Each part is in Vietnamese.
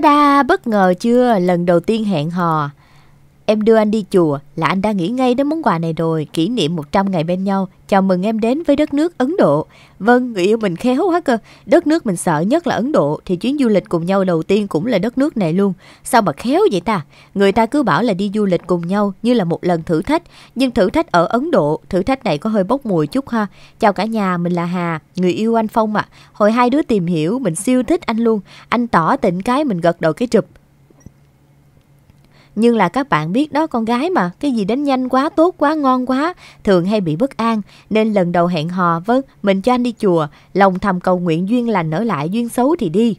Ta-da, bất ngờ chưa? Lần đầu tiên hẹn hò, Em đưa anh đi chùa là anh đã nghĩ ngay đến món quà này rồi, kỷ niệm 100 ngày bên nhau. Chào mừng em đến với đất nước Ấn Độ. Vâng, người yêu mình khéo quá cơ. Đất nước mình sợ nhất là Ấn Độ, thì chuyến du lịch cùng nhau đầu tiên cũng là đất nước này luôn. Sao mà khéo vậy ta? Người ta cứ bảo là đi du lịch cùng nhau như là một lần thử thách. Nhưng thử thách ở Ấn Độ, thử thách này có hơi bốc mùi chút ha. Chào cả nhà, mình là Hà, người yêu anh Phong ạ. À. Hồi hai đứa tìm hiểu, mình siêu thích anh luôn. Anh tỏ tình cái mình gật đầu cái chụp nhưng là các bạn biết đó con gái mà cái gì đến nhanh quá tốt quá ngon quá thường hay bị bất an nên lần đầu hẹn hò vâng mình cho anh đi chùa lòng thầm cầu nguyện duyên lành ở lại duyên xấu thì đi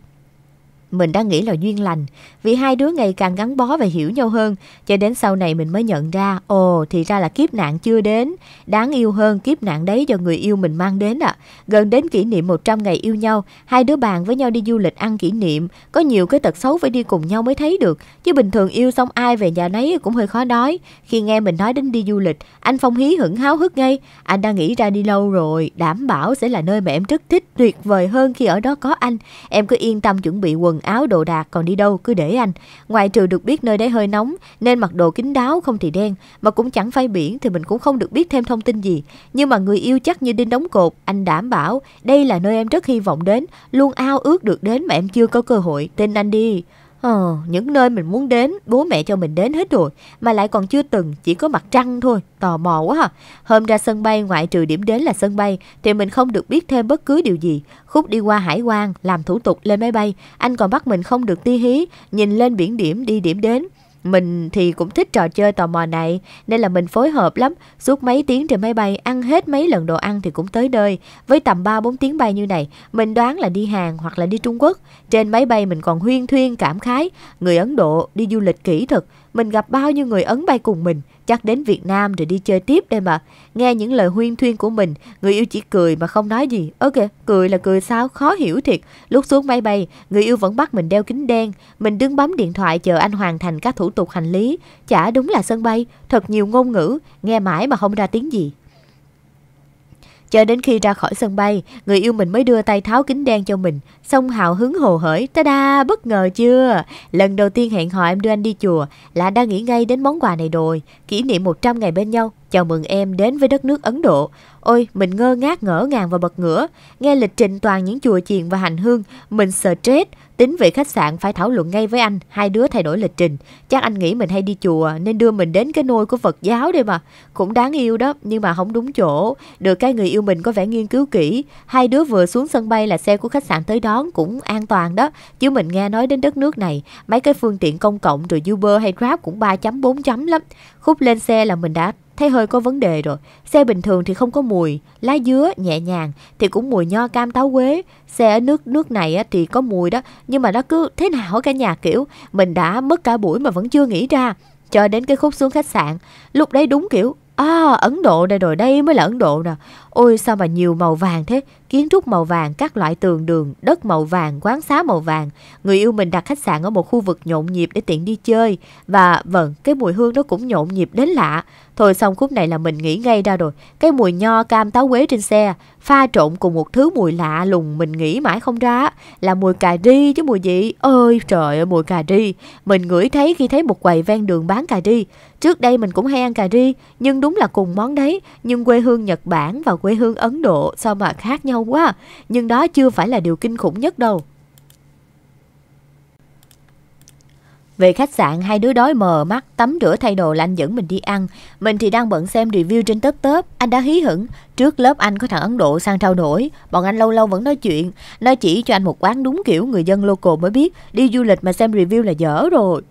mình đang nghĩ là duyên lành, vì hai đứa ngày càng gắn bó và hiểu nhau hơn, cho đến sau này mình mới nhận ra, ồ thì ra là kiếp nạn chưa đến, đáng yêu hơn kiếp nạn đấy do người yêu mình mang đến ạ. À. Gần đến kỷ niệm 100 ngày yêu nhau, hai đứa bàn với nhau đi du lịch ăn kỷ niệm, có nhiều cái tật xấu phải đi cùng nhau mới thấy được, chứ bình thường yêu xong ai về nhà nấy cũng hơi khó nói. Khi nghe mình nói đến đi du lịch, anh Phong hí hửng háo hức ngay, anh đang nghĩ ra đi lâu rồi, đảm bảo sẽ là nơi mà em rất thích tuyệt vời hơn khi ở đó có anh. Em cứ yên tâm chuẩn bị quần quần áo đồ đạc còn đi đâu cứ để anh. Ngoài trừ được biết nơi đấy hơi nóng nên mặc đồ kín đáo không thì đen, mà cũng chẳng phải biển thì mình cũng không được biết thêm thông tin gì. Nhưng mà người yêu chắc như đinh đóng cột, anh đảm bảo đây là nơi em rất hy vọng đến, luôn ao ước được đến mà em chưa có cơ hội, tin anh đi. Ờ, những nơi mình muốn đến, bố mẹ cho mình đến hết rồi, mà lại còn chưa từng, chỉ có mặt trăng thôi, tò mò quá ha. À. Hôm ra sân bay, ngoại trừ điểm đến là sân bay, thì mình không được biết thêm bất cứ điều gì. Khúc đi qua hải quan, làm thủ tục lên máy bay, anh còn bắt mình không được ti hí, nhìn lên biển điểm đi điểm đến, mình thì cũng thích trò chơi tò mò này, nên là mình phối hợp lắm. Suốt mấy tiếng trên máy bay, ăn hết mấy lần đồ ăn thì cũng tới nơi. Với tầm 3-4 tiếng bay như này, mình đoán là đi Hàn hoặc là đi Trung Quốc. Trên máy bay mình còn huyên thuyên cảm khái. Người Ấn Độ đi du lịch kỹ thuật mình gặp bao nhiêu người Ấn bay cùng mình chắc đến Việt Nam rồi đi chơi tiếp đây mà. Nghe những lời huyên thuyên của mình, người yêu chỉ cười mà không nói gì. Ơ kìa, cười là cười sao, khó hiểu thiệt. Lúc xuống máy bay, người yêu vẫn bắt mình đeo kính đen. Mình đứng bấm điện thoại chờ anh hoàn thành các thủ tục hành lý. Chả đúng là sân bay, thật nhiều ngôn ngữ, nghe mãi mà không ra tiếng gì. Cho đến khi ra khỏi sân bay, người yêu mình mới đưa tay tháo kính đen cho mình. Xong hào hứng hồ hởi, ta da, bất ngờ chưa? Lần đầu tiên hẹn hò em đưa anh đi chùa, là đã nghĩ ngay đến món quà này rồi. Kỷ niệm 100 ngày bên nhau, chào mừng em đến với đất nước Ấn Độ. Ôi, mình ngơ ngác ngỡ ngàng và bật ngửa. Nghe lịch trình toàn những chùa chiền và hành hương, mình sợ chết Tính về khách sạn phải thảo luận ngay với anh, hai đứa thay đổi lịch trình. Chắc anh nghĩ mình hay đi chùa nên đưa mình đến cái nôi của Phật giáo đây mà. Cũng đáng yêu đó, nhưng mà không đúng chỗ. Được cái người yêu mình có vẻ nghiên cứu kỹ. Hai đứa vừa xuống sân bay là xe của khách sạn tới đón cũng an toàn đó. Chứ mình nghe nói đến đất nước này, mấy cái phương tiện công cộng rồi Uber hay Grab cũng 3 chấm 4 chấm lắm. Khúc lên xe là mình đã Thấy hơi có vấn đề rồi, xe bình thường thì không có mùi, lá dứa nhẹ nhàng thì cũng mùi nho cam táo quế. Xe ở nước nước này thì có mùi đó, nhưng mà nó cứ thế nào cả nhà kiểu, mình đã mất cả buổi mà vẫn chưa nghĩ ra. Cho đến cái khúc xuống khách sạn, lúc đấy đúng kiểu, à Ấn Độ đây rồi, đây mới là Ấn Độ nè. Ôi sao mà nhiều màu vàng thế, kiến trúc màu vàng, các loại tường đường, đất màu vàng, quán xá màu vàng. Người yêu mình đặt khách sạn ở một khu vực nhộn nhịp để tiện đi chơi. Và vâng, cái mùi hương nó cũng nhộn nhịp đến lạ. Thôi xong khúc này là mình nghĩ ngay ra rồi. Cái mùi nho cam táo quế trên xe, pha trộn cùng một thứ mùi lạ lùng mình nghĩ mãi không ra. Là mùi cà ri chứ mùi gì. Ôi trời ơi mùi cà ri. Mình ngửi thấy khi thấy một quầy ven đường bán cà ri. Trước đây mình cũng hay ăn cà ri, nhưng đúng là cùng món đấy. Nhưng quê hương Nhật Bản và quê hương Ấn Độ sao mà khác nhau quá. Nhưng đó chưa phải là điều kinh khủng nhất đâu. Về khách sạn, hai đứa đói mờ mắt, tắm rửa thay đồ là anh dẫn mình đi ăn. Mình thì đang bận xem review trên tớp tớp. Anh đã hí hửng, trước lớp anh có thằng Ấn Độ sang trao đổi. Bọn anh lâu lâu vẫn nói chuyện, nó chỉ cho anh một quán đúng kiểu người dân local mới biết. Đi du lịch mà xem review là dở rồi.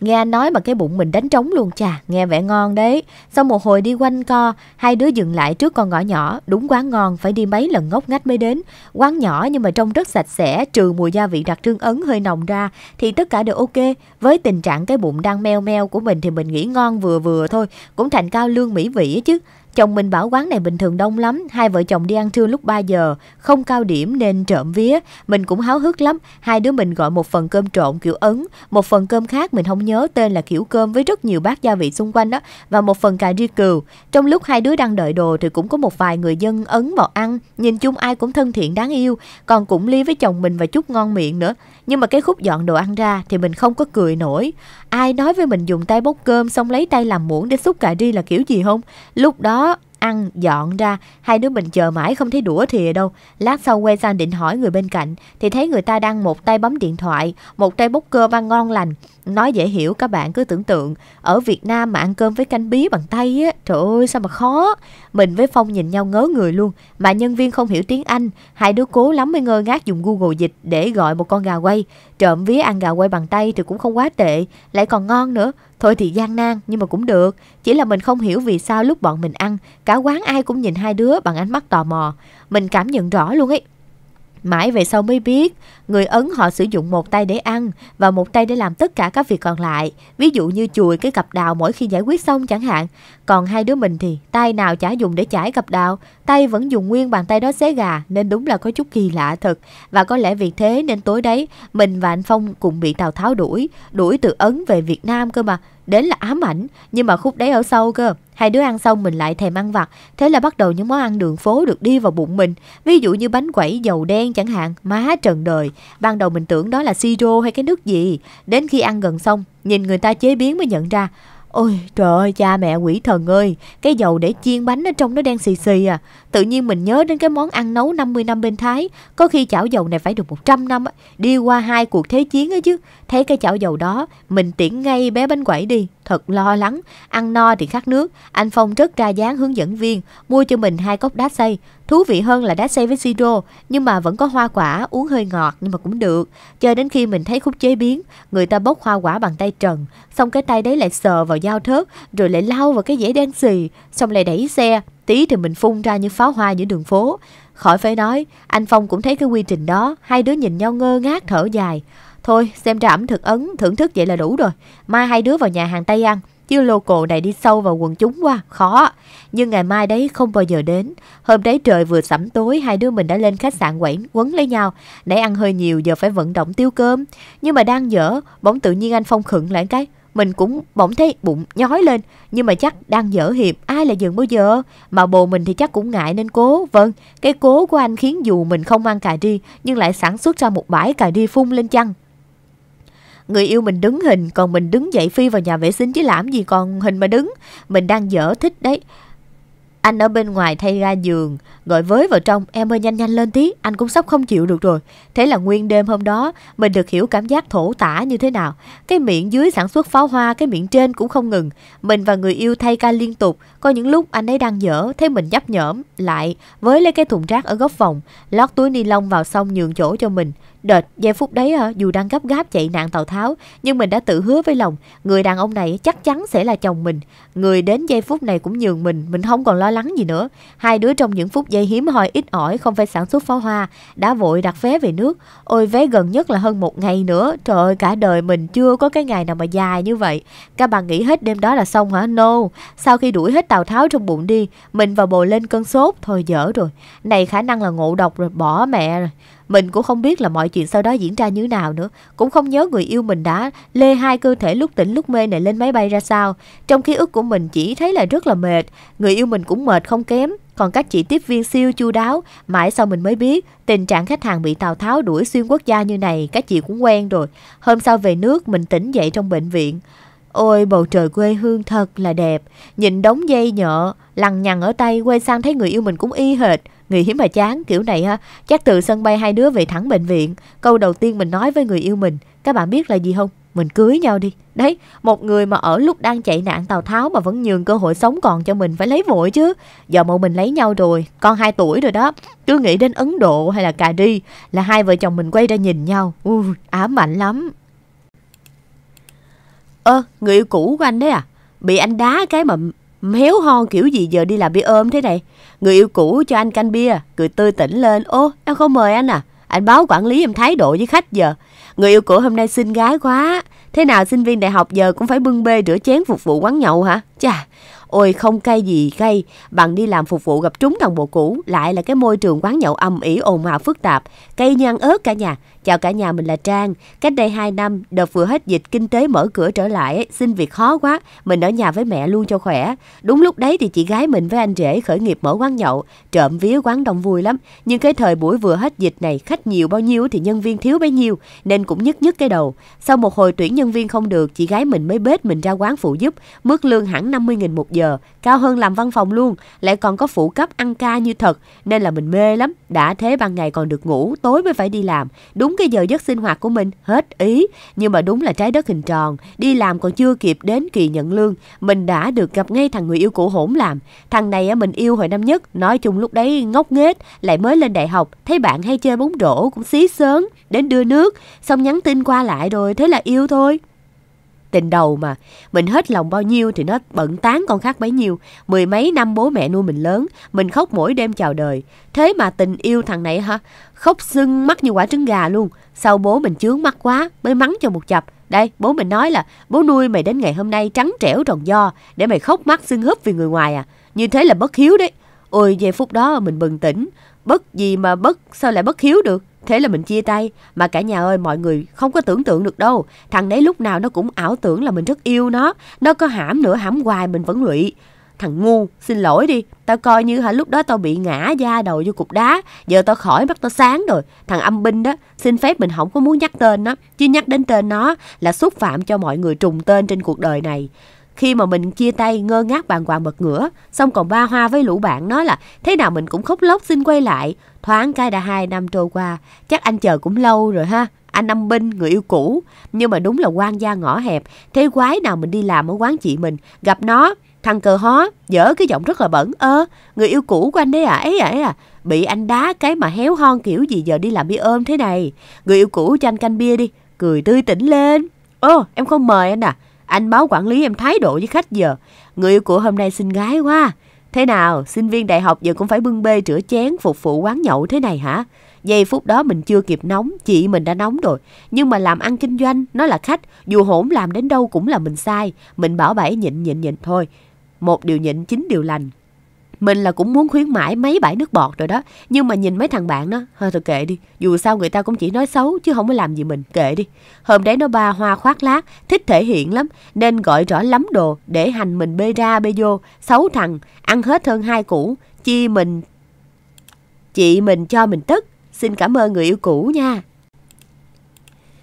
Nghe anh nói mà cái bụng mình đánh trống luôn chà, nghe vẻ ngon đấy. Sau một hồi đi quanh co, hai đứa dừng lại trước con ngõ nhỏ, đúng quán ngon, phải đi mấy lần ngốc ngách mới đến. Quán nhỏ nhưng mà trông rất sạch sẽ, trừ mùi gia vị đặc trưng ấn hơi nồng ra, thì tất cả đều ok. Với tình trạng cái bụng đang meo meo của mình thì mình nghĩ ngon vừa vừa thôi, cũng thành cao lương mỹ vị chứ. Chồng mình bảo quán này bình thường đông lắm, hai vợ chồng đi ăn trưa lúc 3 giờ, không cao điểm nên trộm vía, mình cũng háo hức lắm, hai đứa mình gọi một phần cơm trộn kiểu Ấn, một phần cơm khác mình không nhớ tên là kiểu cơm với rất nhiều bát gia vị xung quanh đó và một phần cà ri cừu. Trong lúc hai đứa đang đợi đồ thì cũng có một vài người dân Ấn vào ăn, nhìn chung ai cũng thân thiện đáng yêu, còn cũng ly với chồng mình và chút ngon miệng nữa. Nhưng mà cái khúc dọn đồ ăn ra thì mình không có cười nổi. Ai nói với mình dùng tay bốc cơm xong lấy tay làm muỗng để xúc cà ri là kiểu gì không? Lúc đó ăn dọn ra hai đứa mình chờ mãi không thấy đũa thìa đâu lát sau quay sang định hỏi người bên cạnh thì thấy người ta đang một tay bấm điện thoại một tay bốc cơm ăn ngon lành nói dễ hiểu các bạn cứ tưởng tượng ở Việt Nam mà ăn cơm với canh bí bằng tay á trời ơi sao mà khó mình với Phong nhìn nhau ngớ người luôn mà nhân viên không hiểu tiếng Anh hai đứa cố lắm mới ngơ ngác dùng Google dịch để gọi một con gà quay trộm vía ăn gà quay bằng tay thì cũng không quá tệ lại còn ngon nữa Thôi thì gian nan nhưng mà cũng được Chỉ là mình không hiểu vì sao lúc bọn mình ăn Cả quán ai cũng nhìn hai đứa bằng ánh mắt tò mò Mình cảm nhận rõ luôn ấy Mãi về sau mới biết, người Ấn họ sử dụng một tay để ăn và một tay để làm tất cả các việc còn lại, ví dụ như chùi cái cặp đào mỗi khi giải quyết xong chẳng hạn. Còn hai đứa mình thì tay nào chả dùng để chải cặp đào, tay vẫn dùng nguyên bàn tay đó xé gà nên đúng là có chút kỳ lạ thật. Và có lẽ vì thế nên tối đấy, mình và anh Phong cùng bị Tào Tháo đuổi, đuổi từ Ấn về Việt Nam cơ mà đến là ám ảnh nhưng mà khúc đấy ở sâu cơ hai đứa ăn xong mình lại thèm ăn vặt thế là bắt đầu những món ăn đường phố được đi vào bụng mình ví dụ như bánh quẩy dầu đen chẳng hạn má trần đời ban đầu mình tưởng đó là siro hay cái nước gì đến khi ăn gần xong nhìn người ta chế biến mới nhận ra Ôi trời ơi cha mẹ quỷ thần ơi Cái dầu để chiên bánh ở trong nó đen xì xì à Tự nhiên mình nhớ đến cái món ăn nấu 50 năm bên Thái Có khi chảo dầu này phải được 100 năm Đi qua hai cuộc thế chiến ấy chứ Thấy cái chảo dầu đó Mình tiễn ngay bé bánh quẩy đi Thật lo lắng Ăn no thì khát nước Anh Phong rất ra dáng hướng dẫn viên Mua cho mình hai cốc đá xây. Thú vị hơn là đá xe với siro, nhưng mà vẫn có hoa quả, uống hơi ngọt nhưng mà cũng được. Cho đến khi mình thấy khúc chế biến, người ta bóc hoa quả bằng tay trần, xong cái tay đấy lại sờ vào dao thớt, rồi lại lau vào cái dãy đen xì, xong lại đẩy xe, tí thì mình phun ra như pháo hoa những đường phố. Khỏi phải nói, anh Phong cũng thấy cái quy trình đó, hai đứa nhìn nhau ngơ ngác thở dài. Thôi, xem ra ẩm thực Ấn thưởng thức vậy là đủ rồi. Mai hai đứa vào nhà hàng Tây ăn, chứ local này đi sâu vào quần chúng quá, khó. Nhưng ngày mai đấy không bao giờ đến. Hôm đấy trời vừa sẩm tối, hai đứa mình đã lên khách sạn quẩy quấn lấy nhau. Nãy ăn hơi nhiều, giờ phải vận động tiêu cơm. Nhưng mà đang dở, bỗng tự nhiên anh Phong khựng lại cái. Mình cũng bỗng thấy bụng nhói lên, nhưng mà chắc đang dở hiệp, ai là dừng bao giờ. Mà bồ mình thì chắc cũng ngại nên cố. Vâng, cái cố của anh khiến dù mình không ăn cà ri, nhưng lại sản xuất ra một bãi cà ri phun lên chăng. Người yêu mình đứng hình Còn mình đứng dậy phi vào nhà vệ sinh Chứ làm gì còn hình mà đứng Mình đang dở thích đấy Anh ở bên ngoài thay ra giường Gọi với vào trong Em ơi nhanh nhanh lên tí Anh cũng sắp không chịu được rồi Thế là nguyên đêm hôm đó Mình được hiểu cảm giác thổ tả như thế nào Cái miệng dưới sản xuất pháo hoa Cái miệng trên cũng không ngừng Mình và người yêu thay ca liên tục Có những lúc anh ấy đang dở Thế mình nhấp nhởm Lại với lấy cái thùng rác ở góc phòng Lót túi ni lông vào xong nhường chỗ cho mình đợt giây phút đấy ờ, dù đang gấp gáp chạy nạn Tào Tháo, nhưng mình đã tự hứa với lòng, người đàn ông này chắc chắn sẽ là chồng mình. Người đến giây phút này cũng nhường mình, mình không còn lo lắng gì nữa. Hai đứa trong những phút giây hiếm hoi ít ỏi không phải sản xuất pháo hoa, đã vội đặt vé về nước. Ôi vé gần nhất là hơn một ngày nữa, trời ơi cả đời mình chưa có cái ngày nào mà dài như vậy. Các bạn nghĩ hết đêm đó là xong hả? No. Sau khi đuổi hết Tào Tháo trong bụng đi, mình vào bồ lên cơn sốt, thôi dở rồi. Này khả năng là ngộ độc rồi, bỏ mẹ rồi. Mình cũng không biết là mọi chuyện sau đó diễn ra như nào nữa. Cũng không nhớ người yêu mình đã lê hai cơ thể lúc tỉnh lúc mê này lên máy bay ra sao. Trong ký ức của mình chỉ thấy là rất là mệt. Người yêu mình cũng mệt không kém. Còn các chị tiếp viên siêu chu đáo, mãi sau mình mới biết tình trạng khách hàng bị Tào Tháo đuổi xuyên quốc gia như này các chị cũng quen rồi. Hôm sau về nước mình tỉnh dậy trong bệnh viện. Ôi bầu trời quê hương thật là đẹp Nhìn đống dây nhợ lằng nhằng ở tay quay sang thấy người yêu mình cũng y hệt Người hiếm mà chán kiểu này ha Chắc từ sân bay hai đứa về thẳng bệnh viện Câu đầu tiên mình nói với người yêu mình Các bạn biết là gì không? Mình cưới nhau đi Đấy, một người mà ở lúc đang chạy nạn Tào Tháo Mà vẫn nhường cơ hội sống còn cho mình Phải lấy vội chứ Giờ mộ mình lấy nhau rồi, con 2 tuổi rồi đó Cứ nghĩ đến Ấn Độ hay là Cà Ri Là hai vợ chồng mình quay ra nhìn nhau Ui, ám ảnh lắm Ơ, người yêu cũ của anh đấy à? Bị anh đá cái mà méo hon kiểu gì giờ đi làm bia ôm thế này. Người yêu cũ cho anh canh bia, cười tươi tỉnh lên. Ô, em không mời anh à? Anh báo quản lý em thái độ với khách giờ. Người yêu cũ hôm nay xinh gái quá. Thế nào sinh viên đại học giờ cũng phải bưng bê rửa chén phục vụ quán nhậu hả? Chà, ôi không cay gì cay bằng đi làm phục vụ gặp trúng thằng bộ cũ lại là cái môi trường quán nhậu âm ỉ ồn ào phức tạp cây nhang ớt cả nhà Chào cả nhà, mình là Trang. Cách đây 2 năm, đợt vừa hết dịch kinh tế mở cửa trở lại, xin việc khó quá, mình ở nhà với mẹ luôn cho khỏe. Đúng lúc đấy thì chị gái mình với anh rể khởi nghiệp mở quán nhậu, trộm vía quán đông vui lắm. Nhưng cái thời buổi vừa hết dịch này, khách nhiều bao nhiêu thì nhân viên thiếu bấy nhiêu, nên cũng nhức nhức cái đầu. Sau một hồi tuyển nhân viên không được, chị gái mình mới bết mình ra quán phụ giúp, mức lương hẳn 50.000 một giờ, cao hơn làm văn phòng luôn, lại còn có phụ cấp ăn ca như thật, nên là mình mê lắm. Đã thế ban ngày còn được ngủ, tối mới phải đi làm. Đúng đúng cái giờ giấc sinh hoạt của mình, hết ý. Nhưng mà đúng là trái đất hình tròn, đi làm còn chưa kịp đến kỳ nhận lương, mình đã được gặp ngay thằng người yêu cũ hỗn làm. Thằng này mình yêu hồi năm nhất, nói chung lúc đấy ngốc nghếch, lại mới lên đại học, thấy bạn hay chơi bóng rổ cũng xí sớn, đến đưa nước, xong nhắn tin qua lại rồi, thế là yêu thôi tình đầu mà mình hết lòng bao nhiêu thì nó bận tán con khác bấy nhiêu mười mấy năm bố mẹ nuôi mình lớn mình khóc mỗi đêm chào đời thế mà tình yêu thằng này hả khóc sưng mắt như quả trứng gà luôn sau bố mình chướng mắt quá mới mắng cho một chập đây bố mình nói là bố nuôi mày đến ngày hôm nay trắng trẻo tròn do để mày khóc mắt sưng húp vì người ngoài à như thế là bất hiếu đấy ôi giây phút đó mình bừng tỉnh bất gì mà bất sao lại bất hiếu được Thế là mình chia tay, mà cả nhà ơi mọi người không có tưởng tượng được đâu. Thằng đấy lúc nào nó cũng ảo tưởng là mình rất yêu nó, nó có hãm nữa hãm hoài mình vẫn lụy. Thằng ngu, xin lỗi đi, tao coi như hả lúc đó tao bị ngã da đầu vô cục đá, giờ tao khỏi mắt tao sáng rồi. Thằng âm binh đó, xin phép mình không có muốn nhắc tên nó, chứ nhắc đến tên nó là xúc phạm cho mọi người trùng tên trên cuộc đời này khi mà mình chia tay ngơ ngác bàng hoàng bật ngửa xong còn ba hoa với lũ bạn nói là thế nào mình cũng khóc lóc xin quay lại thoáng cái đã hai năm trôi qua chắc anh chờ cũng lâu rồi ha anh âm binh người yêu cũ nhưng mà đúng là quan gia ngõ hẹp thế quái nào mình đi làm ở quán chị mình gặp nó thằng cờ hó dở cái giọng rất là bẩn ơ người yêu cũ của anh đấy à ấy à ấy à bị anh đá cái mà héo hon kiểu gì giờ đi làm bia ôm thế này người yêu cũ cho anh canh bia đi cười tươi tỉnh lên ơ em không mời anh à anh báo quản lý em thái độ với khách giờ. Người yêu của hôm nay xinh gái quá. Thế nào, sinh viên đại học giờ cũng phải bưng bê rửa chén phục vụ quán nhậu thế này hả? Giây phút đó mình chưa kịp nóng, chị mình đã nóng rồi. Nhưng mà làm ăn kinh doanh, nó là khách, dù hỗn làm đến đâu cũng là mình sai. Mình bảo bẫy nhịn nhịn nhịn thôi. Một điều nhịn, chín điều lành. Mình là cũng muốn khuyến mãi mấy bãi nước bọt rồi đó. Nhưng mà nhìn mấy thằng bạn nó, thôi thôi kệ đi. Dù sao người ta cũng chỉ nói xấu chứ không có làm gì mình, kệ đi. Hôm đấy nó ba hoa khoác lác, thích thể hiện lắm. Nên gọi rõ lắm đồ để hành mình bê ra bê vô. xấu thằng, ăn hết hơn hai củ. Chi mình, chị mình cho mình tức Xin cảm ơn người yêu cũ nha.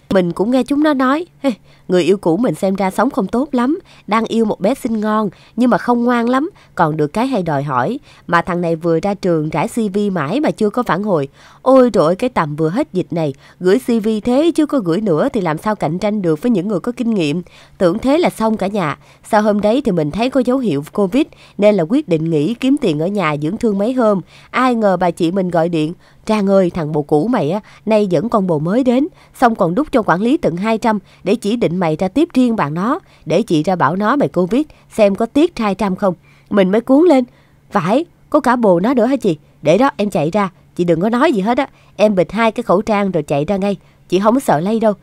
Mình cũng nghe chúng nó nói, hey, Người yêu cũ mình xem ra sống không tốt lắm, đang yêu một bé xinh ngon nhưng mà không ngoan lắm, còn được cái hay đòi hỏi. Mà thằng này vừa ra trường trả CV mãi mà chưa có phản hồi. Ôi trời cái tầm vừa hết dịch này, gửi CV thế chứ có gửi nữa thì làm sao cạnh tranh được với những người có kinh nghiệm. Tưởng thế là xong cả nhà. Sau hôm đấy thì mình thấy có dấu hiệu Covid nên là quyết định nghỉ kiếm tiền ở nhà dưỡng thương mấy hôm. Ai ngờ bà chị mình gọi điện, Trang ơi, thằng bồ cũ mày á, nay dẫn con bồ mới đến, xong còn đút cho quản lý tận 200 để chỉ định mày ra tiếp riêng bạn nó để chị ra bảo nó mày covid xem có tiếc trai trăm không mình mới cuốn lên phải có cả bồ nó nữa hả chị để đó em chạy ra chị đừng có nói gì hết á em bịt hai cái khẩu trang rồi chạy ra ngay chị không có sợ lây đâu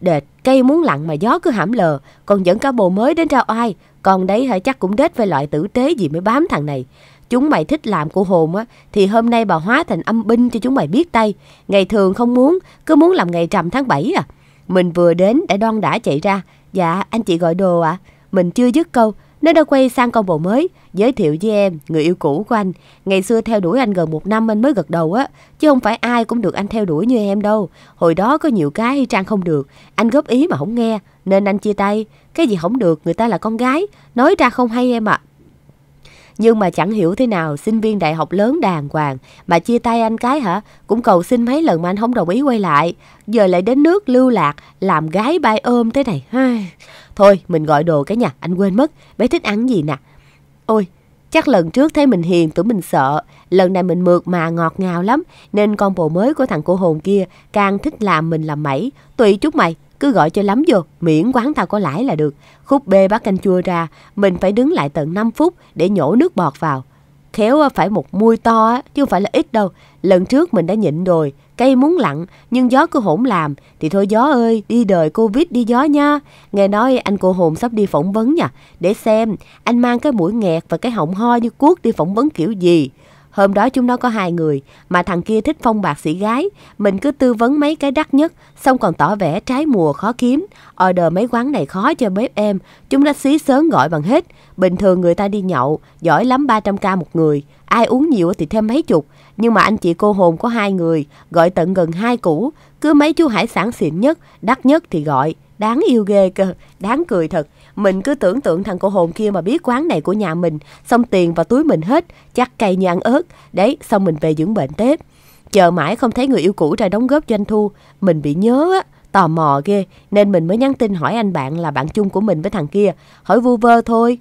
đệt cây muốn lặng mà gió cứ hãm lờ còn dẫn cả bồ mới đến ra oai còn đấy hả chắc cũng đết với loại tử tế gì mới bám thằng này chúng mày thích làm của hồn á thì hôm nay bà hóa thành âm binh cho chúng mày biết tay ngày thường không muốn cứ muốn làm ngày trầm tháng 7 à mình vừa đến đã đon đã chạy ra. Dạ, anh chị gọi đồ ạ. À? Mình chưa dứt câu, nó đã quay sang con bồ mới, giới thiệu với em, người yêu cũ của anh. Ngày xưa theo đuổi anh gần một năm anh mới gật đầu á, chứ không phải ai cũng được anh theo đuổi như em đâu. Hồi đó có nhiều cái Trang không được, anh góp ý mà không nghe, nên anh chia tay. Cái gì không được, người ta là con gái, nói ra không hay em ạ. À. Nhưng mà chẳng hiểu thế nào sinh viên đại học lớn đàng hoàng mà chia tay anh cái hả? Cũng cầu xin mấy lần mà anh không đồng ý quay lại. Giờ lại đến nước lưu lạc làm gái bay ôm thế này. Thôi mình gọi đồ cái nhà anh quên mất. Bé thích ăn gì nè? Ôi chắc lần trước thấy mình hiền tụi mình sợ. Lần này mình mượt mà ngọt ngào lắm nên con bồ mới của thằng cô hồn kia càng thích làm mình làm mẩy. Tùy chút mày cứ gọi cho lắm vô, miễn quán tao có lãi là được. Khúc bê bát canh chua ra, mình phải đứng lại tận 5 phút để nhổ nước bọt vào. Khéo phải một muôi to á chứ không phải là ít đâu. Lần trước mình đã nhịn rồi, cây muốn lặng nhưng gió cứ hỗn làm. Thì thôi gió ơi, đi đời Covid đi gió nha. Nghe nói anh cô Hồn sắp đi phỏng vấn nha. Để xem, anh mang cái mũi nghẹt và cái họng ho như cuốc đi phỏng vấn kiểu gì. Hôm đó chúng nó có hai người, mà thằng kia thích phong bạc sĩ gái. Mình cứ tư vấn mấy cái đắt nhất, xong còn tỏ vẻ trái mùa khó kiếm. Order mấy quán này khó cho bếp em, chúng nó xí sớm gọi bằng hết. Bình thường người ta đi nhậu, giỏi lắm 300k một người. Ai uống nhiều thì thêm mấy chục. Nhưng mà anh chị cô hồn có hai người, gọi tận gần hai củ. Cứ mấy chú hải sản xịn nhất, đắt nhất thì gọi. Đáng yêu ghê cơ, đáng cười thật. Mình cứ tưởng tượng thằng cô hồn kia mà biết quán này của nhà mình, xong tiền vào túi mình hết, chắc cay như ăn ớt. Đấy, xong mình về dưỡng bệnh tết. Chờ mãi không thấy người yêu cũ ra đóng góp doanh thu, mình bị nhớ á, tò mò ghê, nên mình mới nhắn tin hỏi anh bạn là bạn chung của mình với thằng kia, hỏi vu vơ thôi.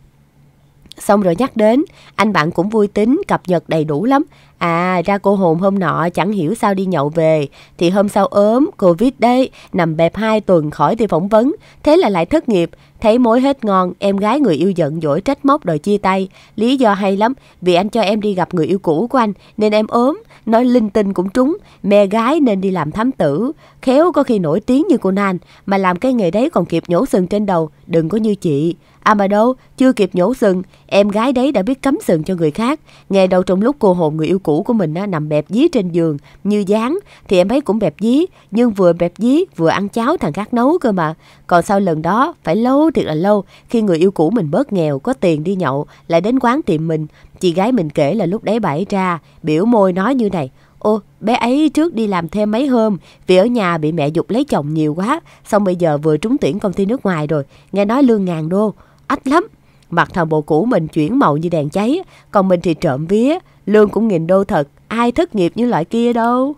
Xong rồi nhắc đến, anh bạn cũng vui tính, cập nhật đầy đủ lắm. À, ra cô hồn hôm nọ chẳng hiểu sao đi nhậu về, thì hôm sau ốm, Covid đây, nằm bẹp 2 tuần khỏi đi phỏng vấn, thế là lại thất nghiệp, Thấy mối hết ngon, em gái người yêu giận dỗi trách móc đòi chia tay. Lý do hay lắm, vì anh cho em đi gặp người yêu cũ của anh, nên em ốm, nói linh tinh cũng trúng, mẹ gái nên đi làm thám tử. Khéo có khi nổi tiếng như cô Nan, mà làm cái nghề đấy còn kịp nhổ sừng trên đầu, đừng có như chị. Amado à chưa kịp nhổ sừng, em gái đấy đã biết cấm sừng cho người khác. Nghe đâu trong lúc cô hồn người yêu cũ của mình á, nằm bẹp dí trên giường, như dán, thì em ấy cũng bẹp dí, nhưng vừa bẹp dí, vừa ăn cháo thằng khác nấu cơ mà. Còn sau lần đó, phải lâu thiệt là lâu, khi người yêu cũ mình bớt nghèo, có tiền đi nhậu, lại đến quán tìm mình. Chị gái mình kể là lúc đấy bà ra, biểu môi nói như này, Ô, bé ấy trước đi làm thêm mấy hôm vì ở nhà bị mẹ dục lấy chồng nhiều quá. Xong bây giờ vừa trúng tuyển công ty nước ngoài rồi, nghe nói lương ngàn đô ách lắm. Mặc thằng bộ cũ mình chuyển màu như đèn cháy, còn mình thì trộm vía, lương cũng nghìn đô thật, ai thất nghiệp như loại kia đâu.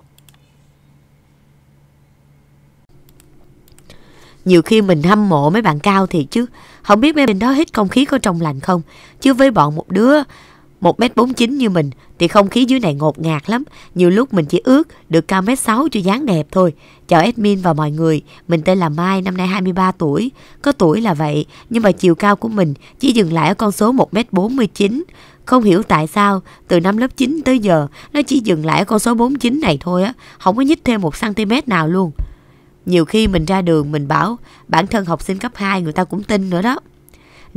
Nhiều khi mình hâm mộ mấy bạn cao thiệt chứ, không biết mấy bên đó hít không khí có trong lành không, chứ với bọn một đứa 1m49 như mình thì không khí dưới này ngột ngạt lắm. Nhiều lúc mình chỉ ước được cao mét 6 cho dáng đẹp thôi. Chào admin và mọi người, mình tên là Mai, năm nay 23 tuổi. Có tuổi là vậy, nhưng mà chiều cao của mình chỉ dừng lại ở con số 1m49. Không hiểu tại sao, từ năm lớp 9 tới giờ, nó chỉ dừng lại ở con số 49 này thôi á, không có nhích thêm 1cm nào luôn. Nhiều khi mình ra đường mình bảo, bản thân học sinh cấp 2 người ta cũng tin nữa đó.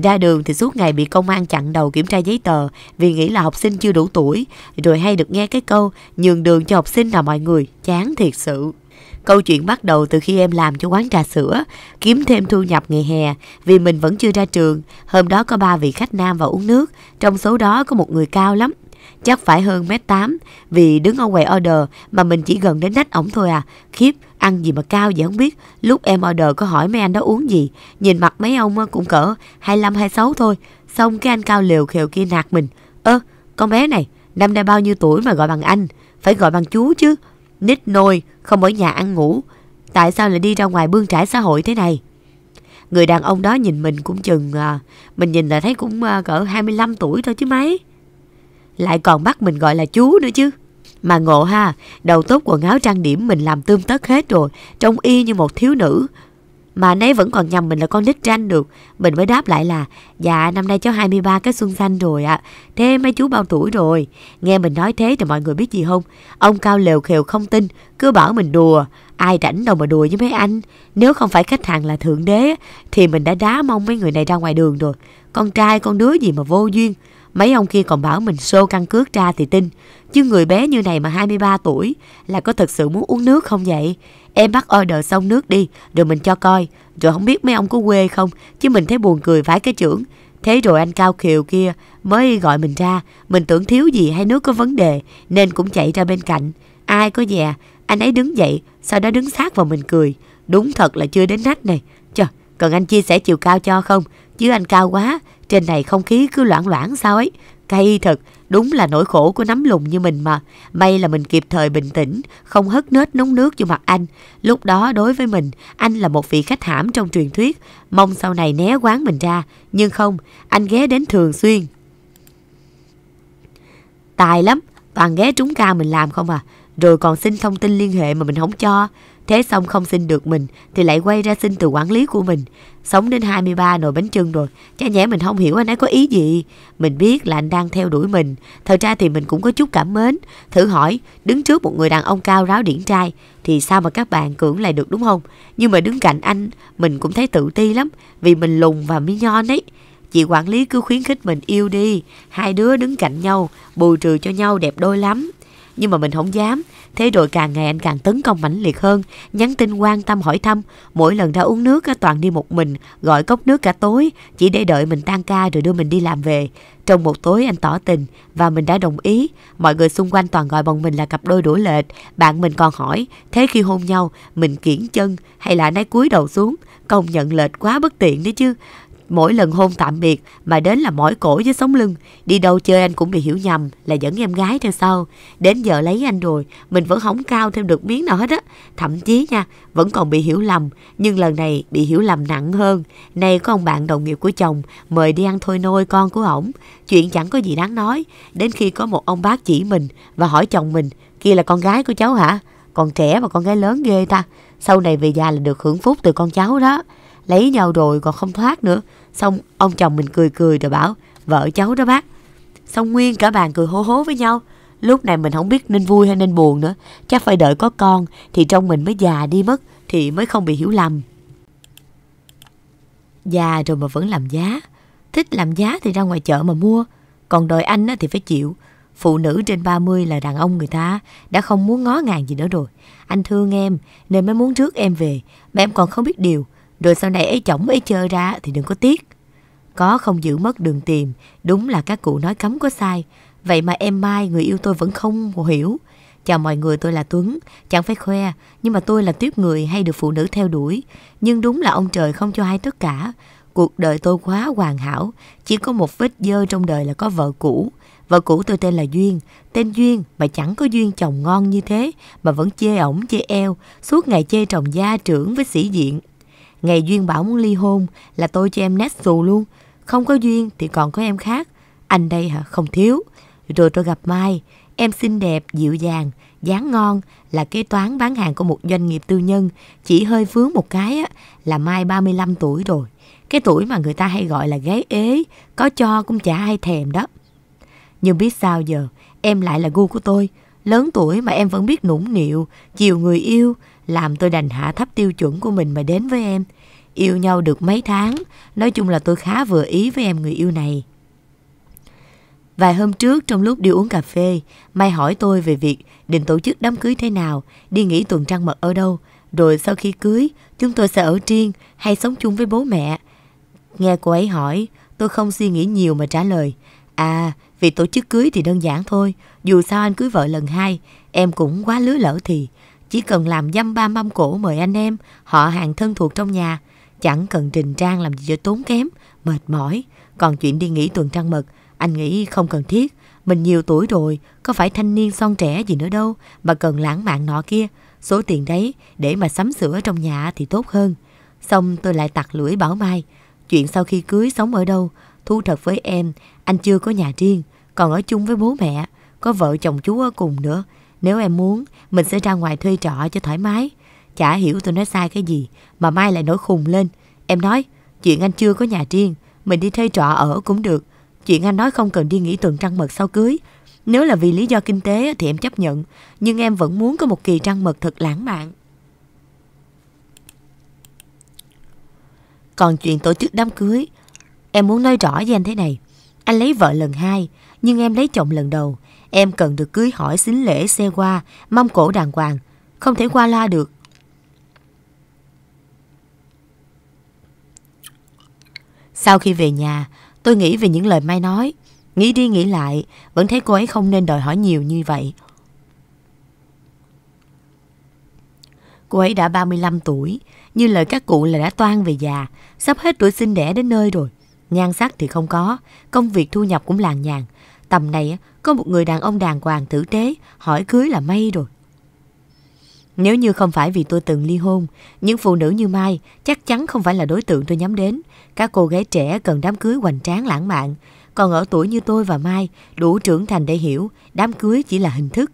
Ra đường thì suốt ngày bị công an chặn đầu kiểm tra giấy tờ vì nghĩ là học sinh chưa đủ tuổi, rồi hay được nghe cái câu nhường đường cho học sinh nào mọi người, chán thiệt sự. Câu chuyện bắt đầu từ khi em làm cho quán trà sữa, kiếm thêm thu nhập ngày hè vì mình vẫn chưa ra trường. Hôm đó có ba vị khách nam vào uống nước, trong số đó có một người cao lắm, chắc phải hơn mét 8 vì đứng ở quầy order mà mình chỉ gần đến nách ổng thôi à. Khiếp, ăn gì mà cao vậy không biết. Lúc em order có hỏi mấy anh đó uống gì, nhìn mặt mấy ông cũng cỡ 25 26 thôi. Xong cái anh cao liều khều kia nạt mình. "Ơ, con bé này, năm nay bao nhiêu tuổi mà gọi bằng anh, phải gọi bằng chú chứ." Nít nôi, không ở nhà ăn ngủ Tại sao lại đi ra ngoài bươn trải xã hội thế này Người đàn ông đó nhìn mình cũng chừng à, Mình nhìn là thấy cũng à, cỡ 25 tuổi thôi chứ mấy Lại còn bắt mình gọi là chú nữa chứ Mà ngộ ha Đầu tóc quần áo trang điểm mình làm tươm tất hết rồi Trông y như một thiếu nữ mà anh ấy vẫn còn nhầm mình là con nít tranh được Mình mới đáp lại là Dạ năm nay cháu 23 cái xuân xanh rồi ạ à. Thế mấy chú bao tuổi rồi Nghe mình nói thế thì mọi người biết gì không Ông Cao lều khều không tin Cứ bảo mình đùa Ai rảnh đâu mà đùa với mấy anh Nếu không phải khách hàng là thượng đế Thì mình đã đá mong mấy người này ra ngoài đường rồi Con trai con đứa gì mà vô duyên Mấy ông kia còn bảo mình xô căn cước ra thì tin Chứ người bé như này mà 23 tuổi Là có thật sự muốn uống nước không vậy Em bắt order xong nước đi, rồi mình cho coi. Rồi không biết mấy ông có quê không, chứ mình thấy buồn cười vái cái trưởng. Thế rồi anh Cao Kiều kia mới gọi mình ra, mình tưởng thiếu gì hay nước có vấn đề, nên cũng chạy ra bên cạnh. Ai có nhà, anh ấy đứng dậy, sau đó đứng sát vào mình cười. Đúng thật là chưa đến nách này. Trời, cần anh chia sẻ chiều cao cho không? Chứ anh cao quá, trên này không khí cứ loãng loãng sao ấy. Cay thật, đúng là nỗi khổ của nắm lùng như mình mà. May là mình kịp thời bình tĩnh, không hất nết nóng nước vô mặt anh. Lúc đó đối với mình, anh là một vị khách hãm trong truyền thuyết, mong sau này né quán mình ra. Nhưng không, anh ghé đến thường xuyên. Tài lắm, Toàn ghé trúng ca mình làm không à Rồi còn xin thông tin liên hệ mà mình không cho Thế xong không xin được mình Thì lại quay ra xin từ quản lý của mình Sống đến 23 nồi bánh trưng rồi cha nhẽ mình không hiểu anh ấy có ý gì Mình biết là anh đang theo đuổi mình Thật ra thì mình cũng có chút cảm mến Thử hỏi đứng trước một người đàn ông cao ráo điển trai Thì sao mà các bạn cưỡng lại được đúng không Nhưng mà đứng cạnh anh Mình cũng thấy tự ti lắm Vì mình lùng và mi nhon ấy Chị quản lý cứ khuyến khích mình yêu đi, hai đứa đứng cạnh nhau, bù trừ cho nhau đẹp đôi lắm. Nhưng mà mình không dám, thế rồi càng ngày anh càng tấn công mãnh liệt hơn, nhắn tin quan tâm hỏi thăm, mỗi lần ra uống nước toàn đi một mình, gọi cốc nước cả tối, chỉ để đợi mình tan ca rồi đưa mình đi làm về. Trong một tối anh tỏ tình và mình đã đồng ý, mọi người xung quanh toàn gọi bọn mình là cặp đôi đuổi lệch, bạn mình còn hỏi, thế khi hôn nhau, mình kiển chân hay là nay cúi đầu xuống, công nhận lệch quá bất tiện đấy chứ. Mỗi lần hôn tạm biệt mà đến là mỏi cổ với sống lưng. Đi đâu chơi anh cũng bị hiểu nhầm là dẫn em gái theo sau. Đến giờ lấy anh rồi, mình vẫn không cao thêm được miếng nào hết á. Thậm chí nha, vẫn còn bị hiểu lầm. Nhưng lần này bị hiểu lầm nặng hơn. Nay có ông bạn đồng nghiệp của chồng mời đi ăn thôi nôi con của ổng. Chuyện chẳng có gì đáng nói. Đến khi có một ông bác chỉ mình và hỏi chồng mình, kia là con gái của cháu hả? Còn trẻ mà con gái lớn ghê ta. Sau này về già là được hưởng phúc từ con cháu đó lấy nhau rồi còn không thoát nữa xong ông chồng mình cười cười rồi bảo vợ cháu đó bác xong nguyên cả bàn cười hố hố với nhau lúc này mình không biết nên vui hay nên buồn nữa chắc phải đợi có con thì trong mình mới già đi mất thì mới không bị hiểu lầm già rồi mà vẫn làm giá thích làm giá thì ra ngoài chợ mà mua còn đời anh thì phải chịu Phụ nữ trên 30 là đàn ông người ta đã không muốn ngó ngàng gì nữa rồi. Anh thương em nên mới muốn trước em về mà em còn không biết điều. Rồi sau này ấy chổng ấy chơi ra thì đừng có tiếc. Có không giữ mất đường tìm, đúng là các cụ nói cấm có sai. Vậy mà em Mai, người yêu tôi vẫn không hiểu. Chào mọi người tôi là Tuấn, chẳng phải khoe, nhưng mà tôi là tiếp người hay được phụ nữ theo đuổi. Nhưng đúng là ông trời không cho hai tất cả. Cuộc đời tôi quá hoàn hảo, chỉ có một vết dơ trong đời là có vợ cũ. Vợ cũ tôi tên là Duyên, tên Duyên mà chẳng có Duyên chồng ngon như thế mà vẫn chê ổng chê eo, suốt ngày chê chồng gia trưởng với sĩ diện. Ngày Duyên bảo muốn ly hôn là tôi cho em nét xù luôn. Không có Duyên thì còn có em khác. Anh đây hả? Không thiếu. Rồi tôi gặp Mai. Em xinh đẹp, dịu dàng, dáng ngon là kế toán bán hàng của một doanh nghiệp tư nhân. Chỉ hơi vướng một cái á, là Mai 35 tuổi rồi. Cái tuổi mà người ta hay gọi là gái ế, có cho cũng chả ai thèm đó. Nhưng biết sao giờ, em lại là gu của tôi. Lớn tuổi mà em vẫn biết nũng nịu, chiều người yêu, làm tôi đành hạ thấp tiêu chuẩn của mình mà đến với em. Yêu nhau được mấy tháng, nói chung là tôi khá vừa ý với em người yêu này. Vài hôm trước trong lúc đi uống cà phê, Mai hỏi tôi về việc định tổ chức đám cưới thế nào, đi nghỉ tuần trăng mật ở đâu, rồi sau khi cưới chúng tôi sẽ ở riêng hay sống chung với bố mẹ. Nghe cô ấy hỏi, tôi không suy nghĩ nhiều mà trả lời. À, việc tổ chức cưới thì đơn giản thôi, dù sao anh cưới vợ lần hai, em cũng quá lứa lỡ thì. Chỉ cần làm dăm ba mâm cổ mời anh em, họ hàng thân thuộc trong nhà. Chẳng cần trình trang làm gì cho tốn kém, mệt mỏi. Còn chuyện đi nghỉ tuần trăng mật, anh nghĩ không cần thiết. Mình nhiều tuổi rồi, có phải thanh niên son trẻ gì nữa đâu mà cần lãng mạn nọ kia. Số tiền đấy để mà sắm sửa trong nhà thì tốt hơn. Xong tôi lại tặc lưỡi bảo Mai. Chuyện sau khi cưới sống ở đâu, thu thật với em, anh chưa có nhà riêng, còn ở chung với bố mẹ, có vợ chồng chú ở cùng nữa. Nếu em muốn, mình sẽ ra ngoài thuê trọ cho thoải mái. Chả hiểu tôi nói sai cái gì, mà Mai lại nổi khùng lên. Em nói, chuyện anh chưa có nhà riêng, mình đi thuê trọ ở cũng được. Chuyện anh nói không cần đi nghỉ tuần trăng mật sau cưới. Nếu là vì lý do kinh tế thì em chấp nhận, nhưng em vẫn muốn có một kỳ trăng mật thật lãng mạn. Còn chuyện tổ chức đám cưới, em muốn nói rõ với anh thế này. Anh lấy vợ lần hai, nhưng em lấy chồng lần đầu. Em cần được cưới hỏi xính lễ xe qua, mong cổ đàng hoàng, không thể qua loa được. Sau khi về nhà, tôi nghĩ về những lời Mai nói. Nghĩ đi nghĩ lại, vẫn thấy cô ấy không nên đòi hỏi nhiều như vậy. Cô ấy đã 35 tuổi, như lời các cụ là đã toan về già, sắp hết tuổi sinh đẻ đến nơi rồi. Nhan sắc thì không có, công việc thu nhập cũng làng nhàng, Tầm này có một người đàn ông đàng hoàng tử tế Hỏi cưới là may rồi Nếu như không phải vì tôi từng ly hôn Những phụ nữ như Mai Chắc chắn không phải là đối tượng tôi nhắm đến Các cô gái trẻ cần đám cưới hoành tráng lãng mạn Còn ở tuổi như tôi và Mai Đủ trưởng thành để hiểu Đám cưới chỉ là hình thức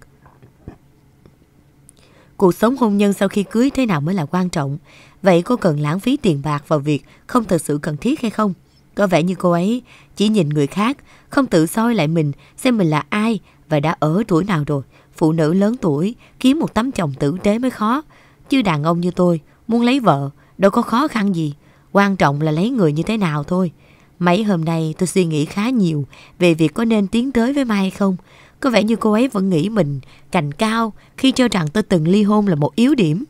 Cuộc sống hôn nhân sau khi cưới thế nào mới là quan trọng Vậy cô cần lãng phí tiền bạc vào việc không thật sự cần thiết hay không? Có vẻ như cô ấy chỉ nhìn người khác, không tự soi lại mình xem mình là ai và đã ở tuổi nào rồi. Phụ nữ lớn tuổi kiếm một tấm chồng tử tế mới khó. Chứ đàn ông như tôi muốn lấy vợ đâu có khó khăn gì. Quan trọng là lấy người như thế nào thôi. Mấy hôm nay tôi suy nghĩ khá nhiều về việc có nên tiến tới với Mai hay không. Có vẻ như cô ấy vẫn nghĩ mình cành cao khi cho rằng tôi từng ly hôn là một yếu điểm.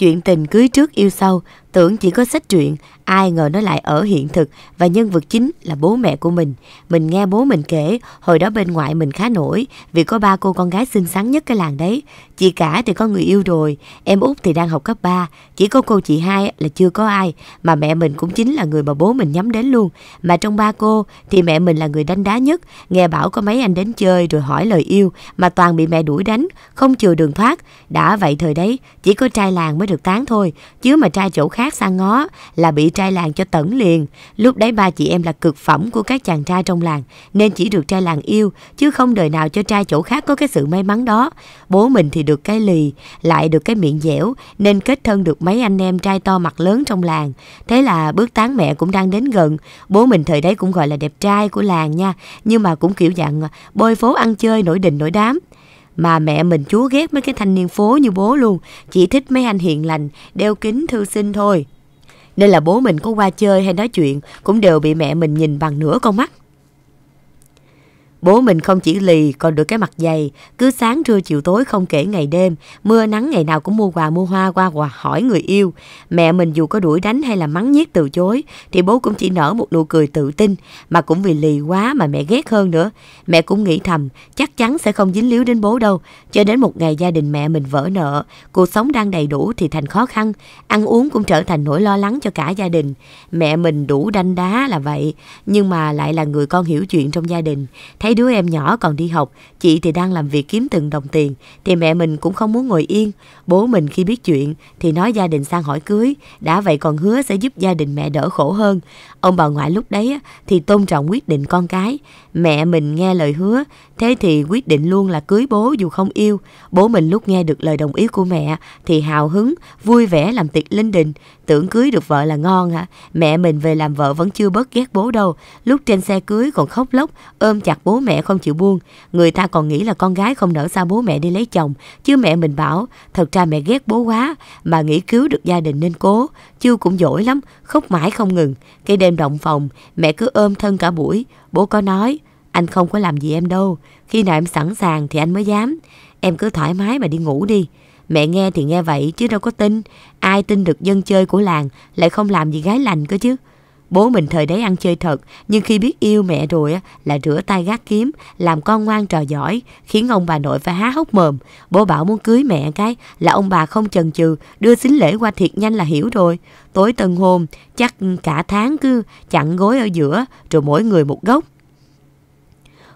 Chuyện tình cưới trước yêu sau Tưởng chỉ có sách truyện, ai ngờ nó lại ở hiện thực và nhân vật chính là bố mẹ của mình. Mình nghe bố mình kể, hồi đó bên ngoại mình khá nổi vì có ba cô con gái xinh xắn nhất cái làng đấy. Chị cả thì có người yêu rồi, em út thì đang học cấp 3, chỉ có cô chị hai là chưa có ai, mà mẹ mình cũng chính là người mà bố mình nhắm đến luôn. Mà trong ba cô thì mẹ mình là người đánh đá nhất, nghe bảo có mấy anh đến chơi rồi hỏi lời yêu mà toàn bị mẹ đuổi đánh, không chừa đường thoát. Đã vậy thời đấy, chỉ có trai làng mới được tán thôi, chứ mà trai chỗ khác khác sang ngó là bị trai làng cho tẩn liền. Lúc đấy ba chị em là cực phẩm của các chàng trai trong làng, nên chỉ được trai làng yêu, chứ không đời nào cho trai chỗ khác có cái sự may mắn đó. Bố mình thì được cái lì, lại được cái miệng dẻo, nên kết thân được mấy anh em trai to mặt lớn trong làng. Thế là bước tán mẹ cũng đang đến gần, bố mình thời đấy cũng gọi là đẹp trai của làng nha, nhưng mà cũng kiểu dạng bôi phố ăn chơi nổi đình nổi đám. Mà mẹ mình chúa ghét mấy cái thanh niên phố như bố luôn, chỉ thích mấy anh hiền lành, đeo kính thư sinh thôi. Nên là bố mình có qua chơi hay nói chuyện cũng đều bị mẹ mình nhìn bằng nửa con mắt. Bố mình không chỉ lì còn được cái mặt dày, cứ sáng trưa chiều tối không kể ngày đêm, mưa nắng ngày nào cũng mua quà mua hoa qua quà hỏi người yêu. Mẹ mình dù có đuổi đánh hay là mắng nhiếc từ chối thì bố cũng chỉ nở một nụ cười tự tin mà cũng vì lì quá mà mẹ ghét hơn nữa. Mẹ cũng nghĩ thầm chắc chắn sẽ không dính líu đến bố đâu, cho đến một ngày gia đình mẹ mình vỡ nợ, cuộc sống đang đầy đủ thì thành khó khăn, ăn uống cũng trở thành nỗi lo lắng cho cả gia đình. Mẹ mình đủ đanh đá là vậy, nhưng mà lại là người con hiểu chuyện trong gia đình. Thấy Thấy đứa em nhỏ còn đi học, chị thì đang làm việc kiếm từng đồng tiền, thì mẹ mình cũng không muốn ngồi yên. Bố mình khi biết chuyện thì nói gia đình sang hỏi cưới, đã vậy còn hứa sẽ giúp gia đình mẹ đỡ khổ hơn. Ông bà ngoại lúc đấy thì tôn trọng quyết định con cái. Mẹ mình nghe lời hứa, thế thì quyết định luôn là cưới bố dù không yêu. Bố mình lúc nghe được lời đồng ý của mẹ thì hào hứng, vui vẻ làm tiệc linh đình. Tưởng cưới được vợ là ngon hả? Mẹ mình về làm vợ vẫn chưa bớt ghét bố đâu. Lúc trên xe cưới còn khóc lóc, ôm chặt bố mẹ không chịu buông, người ta còn nghĩ là con gái không nở xa bố mẹ đi lấy chồng, chứ mẹ mình bảo, thật ra mẹ ghét bố quá, mà nghĩ cứu được gia đình nên cố, chưa cũng dỗi lắm, khóc mãi không ngừng. Cái đêm động phòng, mẹ cứ ôm thân cả buổi, bố có nói, anh không có làm gì em đâu, khi nào em sẵn sàng thì anh mới dám, em cứ thoải mái mà đi ngủ đi. Mẹ nghe thì nghe vậy chứ đâu có tin, ai tin được dân chơi của làng lại không làm gì gái lành cơ chứ. Bố mình thời đấy ăn chơi thật, nhưng khi biết yêu mẹ rồi á là rửa tay gác kiếm, làm con ngoan trò giỏi, khiến ông bà nội phải há hốc mồm. Bố bảo muốn cưới mẹ cái là ông bà không chần chừ, đưa xính lễ qua thiệt nhanh là hiểu rồi. Tối tân hôn, chắc cả tháng cứ chặn gối ở giữa, rồi mỗi người một góc.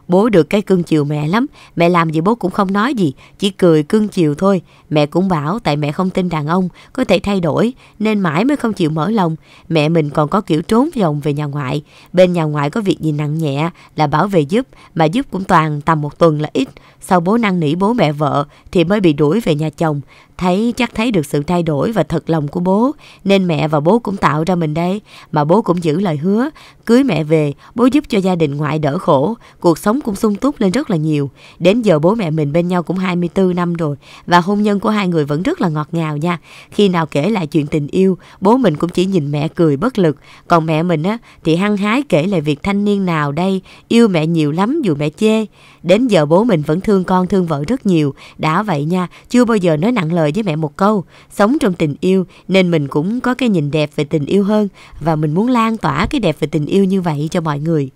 Bố được cái cưng chiều mẹ lắm, mẹ làm gì bố cũng không nói gì, chỉ cười cưng chiều thôi. Mẹ cũng bảo tại mẹ không tin đàn ông có thể thay đổi nên mãi mới không chịu mở lòng. Mẹ mình còn có kiểu trốn vòng về nhà ngoại, bên nhà ngoại có việc gì nặng nhẹ là bảo về giúp, mà giúp cũng toàn tầm một tuần là ít. Sau bố năn nỉ bố mẹ vợ thì mới bị đuổi về nhà chồng. Thấy chắc thấy được sự thay đổi và thật lòng của bố, nên mẹ và bố cũng tạo ra mình đây. Mà bố cũng giữ lời hứa, cưới mẹ về, bố giúp cho gia đình ngoại đỡ khổ, cuộc sống cũng sung túc lên rất là nhiều. Đến giờ bố mẹ mình bên nhau cũng 24 năm rồi, và hôn nhân của hai người vẫn rất là ngọt ngào nha. Khi nào kể lại chuyện tình yêu, bố mình cũng chỉ nhìn mẹ cười bất lực. Còn mẹ mình á, thì hăng hái kể lại việc thanh niên nào đây, yêu mẹ nhiều lắm dù mẹ chê. Đến giờ bố mình vẫn thương con thương vợ rất nhiều, đã vậy nha, chưa bao giờ nói nặng lời lời với mẹ một câu, sống trong tình yêu nên mình cũng có cái nhìn đẹp về tình yêu hơn và mình muốn lan tỏa cái đẹp về tình yêu như vậy cho mọi người.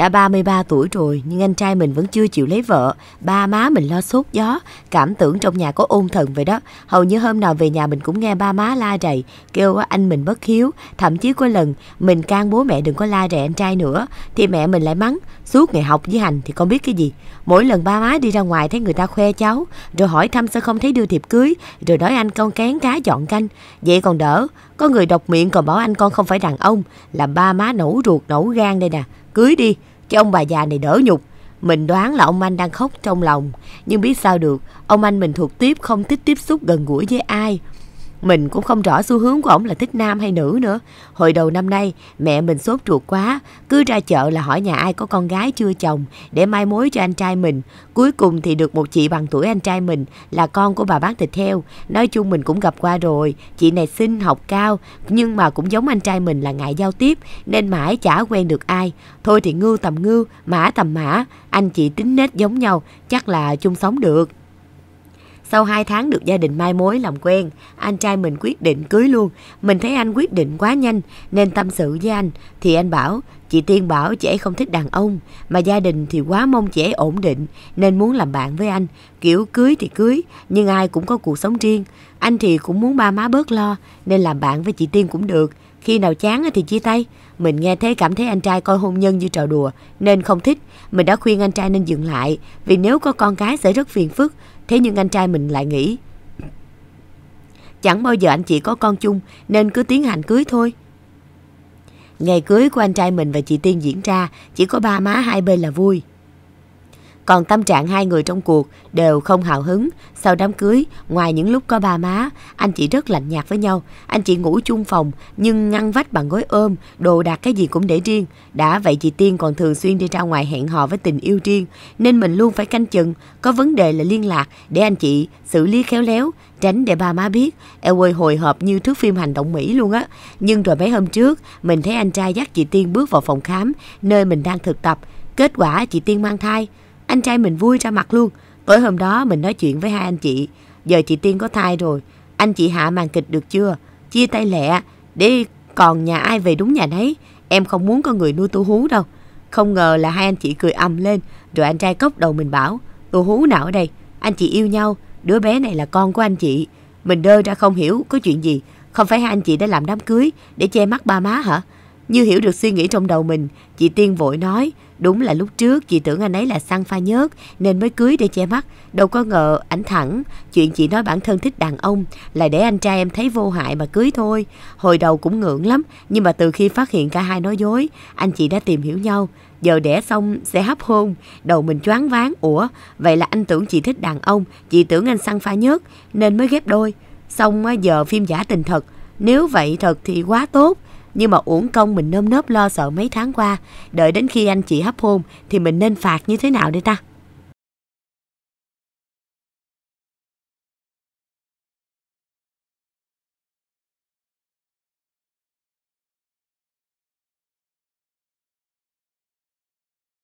Đã 33 tuổi rồi nhưng anh trai mình vẫn chưa chịu lấy vợ. Ba má mình lo sốt gió, cảm tưởng trong nhà có ôn thần vậy đó. Hầu như hôm nào về nhà mình cũng nghe ba má la rầy, kêu anh mình bất hiếu. Thậm chí có lần mình can bố mẹ đừng có la rầy anh trai nữa. Thì mẹ mình lại mắng, suốt ngày học với hành thì con biết cái gì. Mỗi lần ba má đi ra ngoài thấy người ta khoe cháu, rồi hỏi thăm sao không thấy đưa thiệp cưới, rồi nói anh con kén cá dọn canh. Vậy còn đỡ, có người độc miệng còn bảo anh con không phải đàn ông, làm ba má nổ ruột nổ gan đây nè. Cưới đi, cho ông bà già này đỡ nhục. Mình đoán là ông anh đang khóc trong lòng Nhưng biết sao được Ông anh mình thuộc tiếp không thích tiếp xúc gần gũi với ai mình cũng không rõ xu hướng của ổng là thích nam hay nữ nữa. Hồi đầu năm nay, mẹ mình sốt ruột quá, cứ ra chợ là hỏi nhà ai có con gái chưa chồng để mai mối cho anh trai mình. Cuối cùng thì được một chị bằng tuổi anh trai mình là con của bà bán thịt heo. Nói chung mình cũng gặp qua rồi, chị này xinh học cao nhưng mà cũng giống anh trai mình là ngại giao tiếp nên mãi chả quen được ai. Thôi thì ngưu tầm ngưu, mã tầm mã, anh chị tính nết giống nhau, chắc là chung sống được. Sau 2 tháng được gia đình mai mối làm quen, anh trai mình quyết định cưới luôn. Mình thấy anh quyết định quá nhanh nên tâm sự với anh. Thì anh bảo, chị Tiên bảo chị ấy không thích đàn ông, mà gia đình thì quá mong chị ấy ổn định nên muốn làm bạn với anh. Kiểu cưới thì cưới, nhưng ai cũng có cuộc sống riêng. Anh thì cũng muốn ba má bớt lo nên làm bạn với chị Tiên cũng được. Khi nào chán thì chia tay. Mình nghe thế cảm thấy anh trai coi hôn nhân như trò đùa nên không thích. Mình đã khuyên anh trai nên dừng lại vì nếu có con cái sẽ rất phiền phức. Thế nhưng anh trai mình lại nghĩ Chẳng bao giờ anh chị có con chung nên cứ tiến hành cưới thôi. Ngày cưới của anh trai mình và chị Tiên diễn ra chỉ có ba má hai bên là vui. Còn tâm trạng hai người trong cuộc đều không hào hứng. Sau đám cưới, ngoài những lúc có ba má, anh chị rất lạnh nhạt với nhau. Anh chị ngủ chung phòng nhưng ngăn vách bằng gối ôm, đồ đạc cái gì cũng để riêng. Đã vậy chị Tiên còn thường xuyên đi ra ngoài hẹn hò với tình yêu riêng. Nên mình luôn phải canh chừng, có vấn đề là liên lạc để anh chị xử lý khéo léo tránh để ba má biết. Eo ơi hồi hộp như thước phim hành động Mỹ luôn á. Nhưng rồi mấy hôm trước, mình thấy anh trai dắt chị Tiên bước vào phòng khám, nơi mình đang thực tập. Kết quả chị Tiên mang thai. Anh trai mình vui ra mặt luôn. Tối hôm đó mình nói chuyện với hai anh chị. Giờ chị Tiên có thai rồi. Anh chị hạ màn kịch được chưa? Chia tay lẹ. Để còn nhà ai về đúng nhà đấy. Em không muốn có người nuôi tu hú đâu. Không ngờ là hai anh chị cười ầm lên. Rồi anh trai cốc đầu mình bảo. Tu hú nào ở đây? Anh chị yêu nhau. Đứa bé này là con của anh chị. Mình đơ ra không hiểu có chuyện gì. Không phải hai anh chị đã làm đám cưới để che mắt ba má hả? Như hiểu được suy nghĩ trong đầu mình, chị Tiên vội nói, Đúng là lúc trước chị tưởng anh ấy là săn pha nhớt nên mới cưới để che mắt. Đâu có ngờ ảnh thẳng, chuyện chị nói bản thân thích đàn ông là để anh trai em thấy vô hại mà cưới thôi. Hồi đầu cũng ngượng lắm, nhưng mà từ khi phát hiện cả hai nói dối, anh chị đã tìm hiểu nhau. Giờ đẻ xong sẽ hấp hôn, đầu mình choáng váng, ủa, vậy là anh tưởng chị thích đàn ông, chị tưởng anh săn pha nhớt nên mới ghép đôi. Xong giờ phim giả tình thật, nếu vậy thật thì quá tốt nhưng mà uổng công mình nơm nớp lo sợ mấy tháng qua, đợi đến khi anh chị hấp hôn thì mình nên phạt như thế nào đây ta?